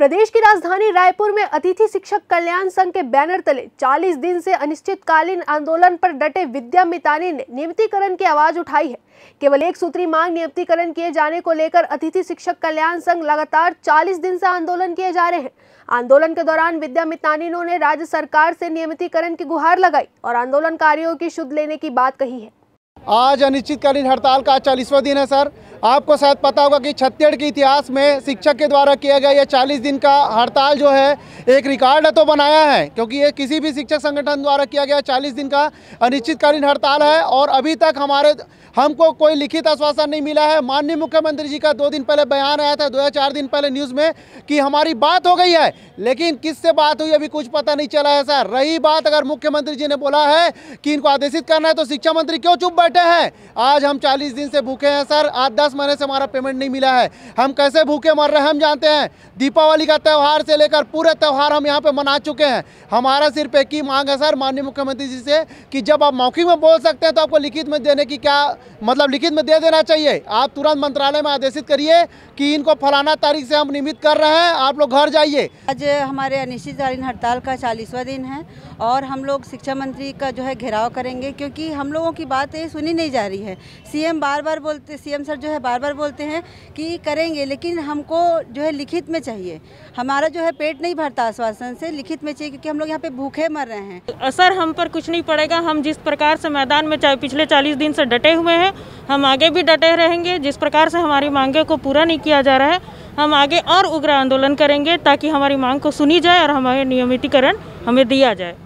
प्रदेश की राजधानी रायपुर में अतिथि शिक्षक कल्याण संघ के बैनर तले 40 दिन से अनिश्चितकालीन आंदोलन पर डटे विद्या मितानी ने नियुक्तिकरण की आवाज उठाई है केवल एक सूत्री मांग नियुक्तिकरण किए जाने को लेकर अतिथि शिक्षक कल्याण संघ लगातार 40 दिन से आंदोलन किए जा रहे हैं आंदोलन के दौरान विद्या मितानी ने राज्य सरकार से नियमितीकरण की गुहार लगाई और आंदोलनकारियों की शुद्ध लेने की बात कही है आज अनिश्चितकालीन हड़ताल का चालीसवा दिन है सर आपको शायद पता होगा कि छत्तीसगढ़ के इतिहास में शिक्षक के द्वारा किया गया यह चालीस दिन का हड़ताल जो है एक रिकॉर्ड तो बनाया है क्योंकि ये किसी भी शिक्षक संगठन द्वारा किया गया चालीस दिन का अनिश्चितकालीन हड़ताल है और अभी तक हमारे हमको कोई लिखित आश्वासन नहीं मिला है माननीय मुख्यमंत्री जी का दो दिन पहले बयान आया था दो या चार दिन पहले न्यूज़ में कि हमारी बात हो गई है लेकिन किससे बात हुई अभी कुछ पता नहीं चला है सर रही बात अगर मुख्यमंत्री जी ने बोला है कि इनको आदेशित करना है तो शिक्षा मंत्री क्यों चुप बैठे हैं आज हम चालीस दिन से भूखे हैं सर आज दस दस महीने से हमारा पेमेंट नहीं मिला है हम कैसे भूखे मर रहे हैं हम जानते हैं दीपावली का त्यौहार से लेकर पूरे त्यौहार हम यहाँ पर मना चुके हैं हमारा सिर्फ एक ही मांग है सर माननीय मुख्यमंत्री जी से कि जब आप मौखिक में बोल सकते हैं तो आपको लिखित में देने की क्या मतलब लिखित में दे देना चाहिए आप तुरंत मंत्रालय में आदेशित करिए कि इनको फलाना तारीख से हम निमित कर रहे हैं आप लोग घर जाइए आज हमारे अनिश्चितकालीन हड़ताल का चालीसवा दिन है और हम लोग शिक्षा मंत्री का जो है घेराव करेंगे क्योंकि हम लोगों की बात सुनी नहीं जा रही है सीएम बार बार बोलते सीएम सर जो है बार बार बोलते हैं कि करेंगे लेकिन हमको जो है लिखित में चाहिए हमारा जो है पेट नहीं भरता आश्वासन से लिखित में चाहिए क्योंकि हम लोग यहाँ पे भूखे मर रहे हैं असर हम पर कुछ नहीं पड़ेगा हम जिस प्रकार से मैदान में चाहे पिछले चालीस दिन से डटे हुए हैं हम आगे भी डटे रहेंगे जिस प्रकार से हमारी मांगे को पूरा नहीं किया जा रहा है हम आगे और उग्र आंदोलन करेंगे ताकि हमारी मांग को सुनी जाए और हमारे नियमितीकरण हमें दिया जाए